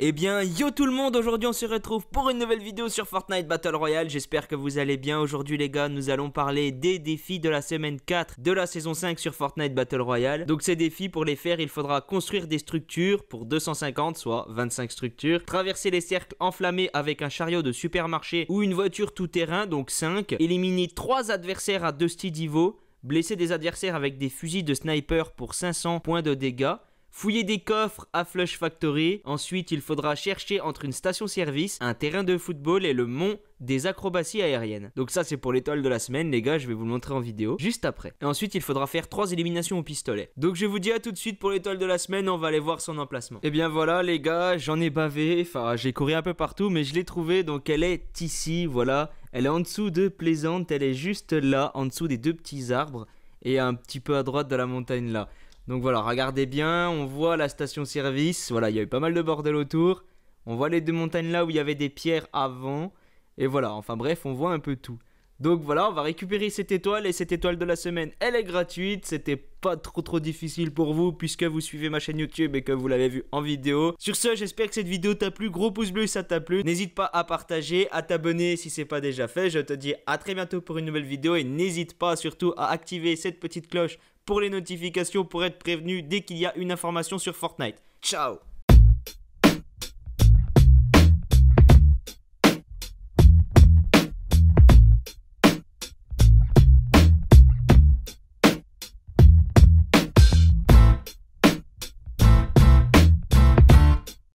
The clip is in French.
Eh bien, yo tout le monde, aujourd'hui on se retrouve pour une nouvelle vidéo sur Fortnite Battle Royale, j'espère que vous allez bien, aujourd'hui les gars, nous allons parler des défis de la semaine 4 de la saison 5 sur Fortnite Battle Royale, donc ces défis, pour les faire, il faudra construire des structures pour 250, soit 25 structures, traverser les cercles enflammés avec un chariot de supermarché ou une voiture tout-terrain, donc 5, éliminer 3 adversaires à 2 Divo blesser des adversaires avec des fusils de sniper pour 500 points de dégâts, fouiller des coffres à Flush Factory. Ensuite, il faudra chercher entre une station-service, un terrain de football et le mont des acrobaties aériennes. Donc ça c'est pour l'étoile de la semaine les gars, je vais vous le montrer en vidéo juste après. Et ensuite il faudra faire trois éliminations au pistolet. Donc je vous dis à tout de suite pour l'étoile de la semaine, on va aller voir son emplacement. Et eh bien voilà les gars, j'en ai bavé, enfin j'ai couru un peu partout mais je l'ai trouvé donc elle est ici, voilà. Elle est en dessous de Plaisante, elle est juste là, en dessous des deux petits arbres et un petit peu à droite de la montagne là. Donc voilà, regardez bien, on voit la station-service, voilà, il y a eu pas mal de bordel autour. On voit les deux montagnes là où il y avait des pierres avant. Et voilà, enfin bref, on voit un peu tout. Donc voilà, on va récupérer cette étoile et cette étoile de la semaine, elle est gratuite, c'était pas trop trop difficile pour vous puisque vous suivez ma chaîne YouTube et que vous l'avez vu en vidéo. Sur ce, j'espère que cette vidéo t'a plu, gros pouce bleu si ça t'a plu. N'hésite pas à partager, à t'abonner si c'est pas déjà fait. Je te dis à très bientôt pour une nouvelle vidéo et n'hésite pas surtout à activer cette petite cloche pour les notifications pour être prévenu dès qu'il y a une information sur Fortnite. Ciao